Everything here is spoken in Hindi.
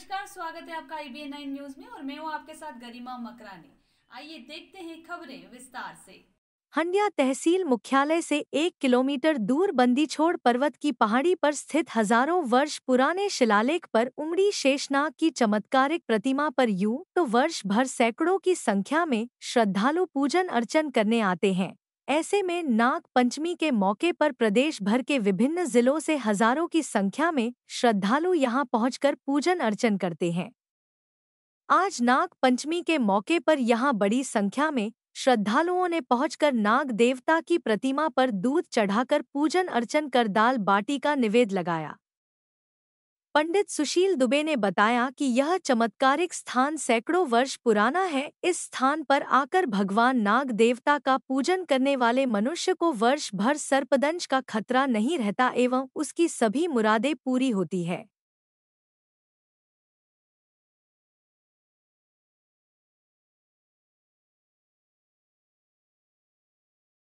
नमस्कार स्वागत है आपका आई नाइन न्यूज में और मैं हूँ आपके साथ गरिमा मकरानी आइए देखते हैं खबरें विस्तार से हंडिया तहसील मुख्यालय से एक किलोमीटर दूर बंदी छोड़ पर्वत की पहाड़ी पर स्थित हजारों वर्ष पुराने शिलालेख पर उमड़ी शेषनाग की चमत्कारिक प्रतिमा पर यूं तो वर्ष भर सैकड़ों की संख्या में श्रद्धालु पूजन अर्चन करने आते हैं ऐसे में नाग पंचमी के मौके पर प्रदेश भर के विभिन्न जिलों से हजारों की संख्या में श्रद्धालु यहां पहुंचकर पूजन अर्चन करते हैं आज नाग पंचमी के मौके पर यहां बड़ी संख्या में श्रद्धालुओं ने पहुंचकर नाग देवता की प्रतिमा पर दूध चढ़ाकर पूजन अर्चन कर दाल बाटी का निवेद लगाया पंडित सुशील दुबे ने बताया कि यह चमत्कारिक स्थान सैकड़ों वर्ष पुराना है इस स्थान पर आकर भगवान नाग देवता का पूजन करने वाले मनुष्य को वर्ष भर सर्पदंश का खतरा नहीं रहता एवं उसकी सभी मुरादें पूरी होती है